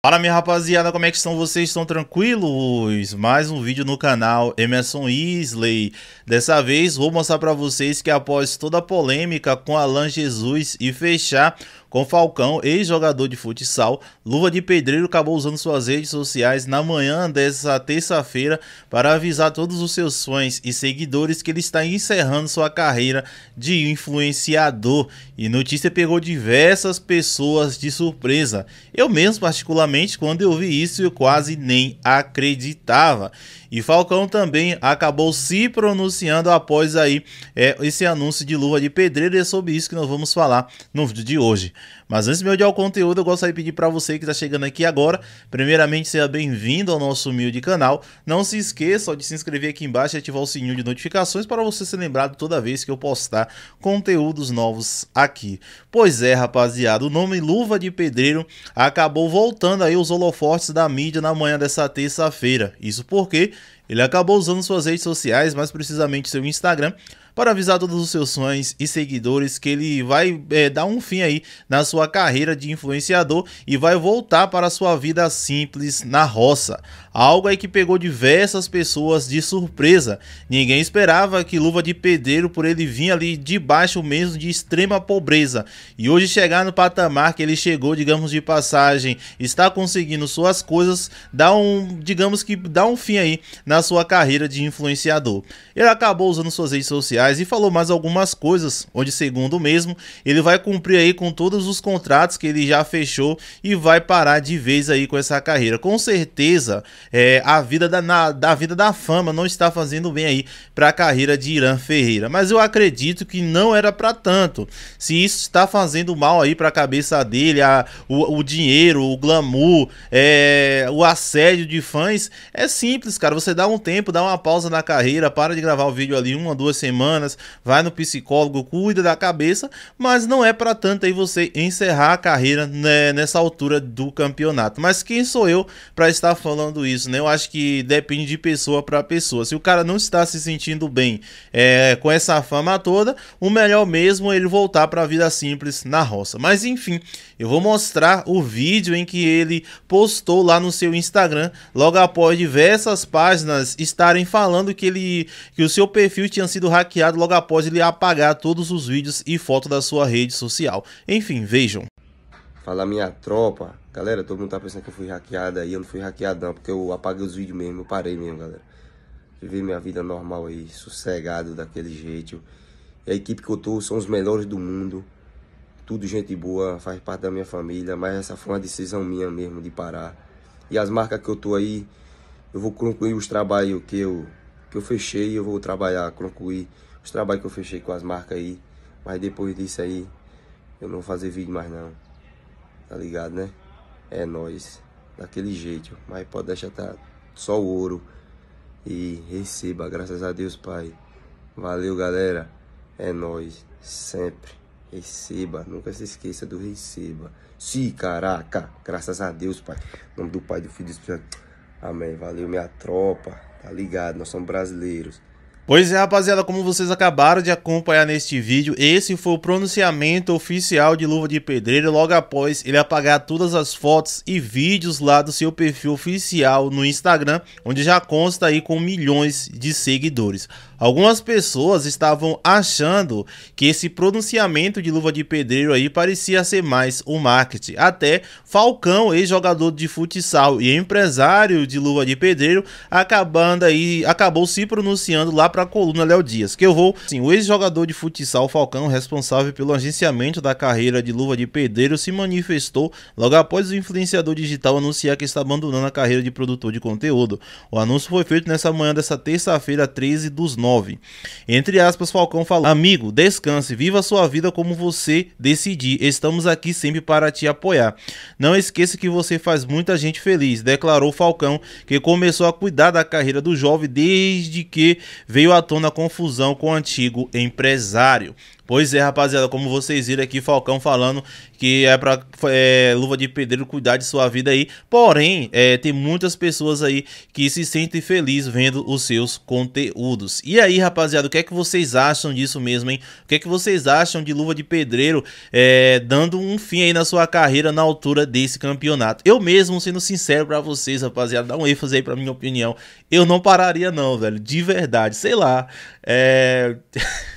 Fala minha rapaziada, como é que estão vocês? Estão tranquilos? Mais um vídeo no canal Emerson Isley. Dessa vez vou mostrar para vocês que após toda a polêmica com Alan Jesus e fechar com Falcão, ex-jogador de futsal, Luva de Pedreiro acabou usando suas redes sociais na manhã dessa terça-feira para avisar todos os seus fãs e seguidores que ele está encerrando sua carreira de influenciador. E notícia pegou diversas pessoas de surpresa. Eu mesmo, particularmente, quando eu vi isso, eu quase nem acreditava. E Falcão também acabou se pronunciando após aí é, esse anúncio de luva de pedreiro e é sobre isso que nós vamos falar no vídeo de hoje. Mas antes de eu ir ao conteúdo, eu gostaria de pedir para você que está chegando aqui agora, primeiramente seja bem-vindo ao nosso humilde canal. Não se esqueça de se inscrever aqui embaixo e ativar o sininho de notificações para você ser lembrado toda vez que eu postar conteúdos novos aqui. Pois é, rapaziada, o nome Luva de Pedreiro acabou voltando aí os holofortes da mídia na manhã dessa terça-feira. Isso porque ele acabou usando suas redes sociais, mais precisamente seu Instagram, para avisar todos os seus fãs e seguidores que ele vai é, dar um fim aí na sua carreira de influenciador e vai voltar para sua vida simples na roça algo aí que pegou diversas pessoas de surpresa. Ninguém esperava que Luva de Pedreiro, por ele vinha ali debaixo mesmo de extrema pobreza, e hoje chegar no patamar que ele chegou, digamos de passagem, está conseguindo suas coisas, dá um, digamos que dá um fim aí na sua carreira de influenciador. Ele acabou usando suas redes sociais e falou mais algumas coisas, onde segundo mesmo, ele vai cumprir aí com todos os contratos que ele já fechou e vai parar de vez aí com essa carreira. Com certeza, é, a, vida da, na, da vida da fama não está fazendo bem aí para a carreira de Irã Ferreira. Mas eu acredito que não era para tanto. Se isso está fazendo mal aí para a cabeça dele, a, o, o dinheiro, o glamour, é, o assédio de fãs, é simples, cara. Você dá um tempo, dá uma pausa na carreira, para de gravar o vídeo ali uma, duas semanas, vai no psicólogo, cuida da cabeça, mas não é para tanto aí você encerrar a carreira né, nessa altura do campeonato. Mas quem sou eu para estar falando isso? isso, né? Eu acho que depende de pessoa para pessoa. Se o cara não está se sentindo bem é, com essa fama toda, o melhor mesmo é ele voltar para a vida simples na roça. Mas enfim, eu vou mostrar o vídeo em que ele postou lá no seu Instagram, logo após diversas páginas estarem falando que ele que o seu perfil tinha sido hackeado logo após ele apagar todos os vídeos e fotos da sua rede social. Enfim, vejam. Falar minha tropa. Galera, todo mundo tá pensando que eu fui hackeado aí. Eu não fui hackeado não, porque eu apaguei os vídeos mesmo. Eu parei mesmo, galera. vivi minha vida normal aí, sossegado daquele jeito. E a equipe que eu tô são os melhores do mundo. Tudo gente boa, faz parte da minha família. Mas essa foi uma decisão minha mesmo de parar. E as marcas que eu tô aí, eu vou concluir os trabalhos que eu, que eu fechei. Eu vou trabalhar, concluir os trabalhos que eu fechei com as marcas aí. Mas depois disso aí, eu não vou fazer vídeo mais não. Tá ligado, né? É nós daquele jeito, mas pode deixar tá só o ouro e receba, graças a Deus, Pai. Valeu, galera. É nós sempre. Receba, nunca se esqueça do receba. Sim, caraca. Graças a Deus, Pai. Em nome do Pai, do Filho e do Espírito Amém. Valeu, minha tropa. Tá ligado? Nós somos brasileiros. Pois é, rapaziada, como vocês acabaram de acompanhar neste vídeo, esse foi o pronunciamento oficial de Luva de Pedreiro logo após ele apagar todas as fotos e vídeos lá do seu perfil oficial no Instagram, onde já consta aí com milhões de seguidores. Algumas pessoas estavam achando que esse pronunciamento de luva de pedreiro aí parecia ser mais um marketing. Até Falcão, ex-jogador de futsal e empresário de luva de pedreiro, acabando aí, acabou se pronunciando lá para a coluna Léo Dias, que eu vou, sim, o ex-jogador de futsal Falcão, responsável pelo agenciamento da carreira de luva de pedreiro, se manifestou logo após o influenciador digital anunciar que está abandonando a carreira de produtor de conteúdo. O anúncio foi feito nessa manhã dessa terça-feira, 13 dos 9 9. Entre aspas, Falcão fala: Amigo, descanse, viva sua vida como você decidir. Estamos aqui sempre para te apoiar. Não esqueça que você faz muita gente feliz, declarou Falcão, que começou a cuidar da carreira do jovem desde que veio à tona a confusão com o antigo empresário. Pois é, rapaziada, como vocês viram aqui, Falcão falando que é pra é, luva de pedreiro cuidar de sua vida aí. Porém, é, tem muitas pessoas aí que se sentem felizes vendo os seus conteúdos. E aí, rapaziada, o que é que vocês acham disso mesmo, hein? O que é que vocês acham de luva de pedreiro é, dando um fim aí na sua carreira na altura desse campeonato? Eu mesmo, sendo sincero pra vocês, rapaziada, dá um ênfase aí pra minha opinião. Eu não pararia não, velho, de verdade. Sei lá, é...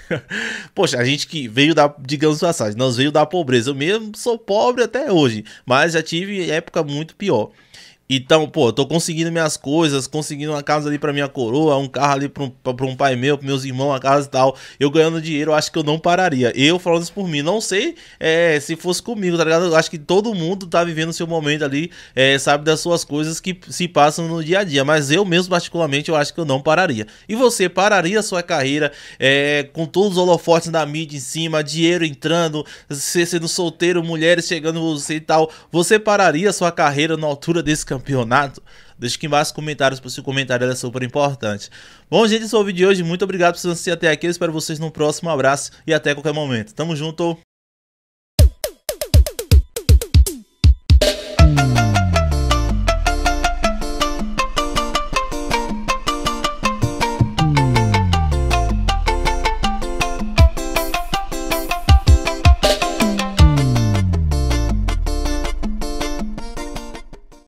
Poxa, a gente gente que veio da, digamos passagem, nós veio da pobreza. Eu mesmo sou pobre até hoje, mas já tive época muito pior. Então, pô, tô conseguindo minhas coisas, conseguindo uma casa ali pra minha coroa, um carro ali pra um, pra um pai meu, pros meus irmãos, uma casa e tal. Eu ganhando dinheiro, eu acho que eu não pararia. Eu falando isso por mim. Não sei é, se fosse comigo, tá ligado? Eu acho que todo mundo tá vivendo seu momento ali, é, sabe, das suas coisas que se passam no dia a dia. Mas eu mesmo, particularmente, eu acho que eu não pararia. E você pararia a sua carreira é, com todos os holofotes da mídia em cima, dinheiro entrando, você sendo solteiro, mulheres chegando você e tal. Você pararia a sua carreira na altura desse campeonato? campeonato? Deixa aqui embaixo nos comentários, porque seu comentário é super importante. Bom, gente, esse foi o vídeo de hoje. Muito obrigado por assistir até aqui. Eu espero vocês no próximo abraço e até qualquer momento. Tamo junto!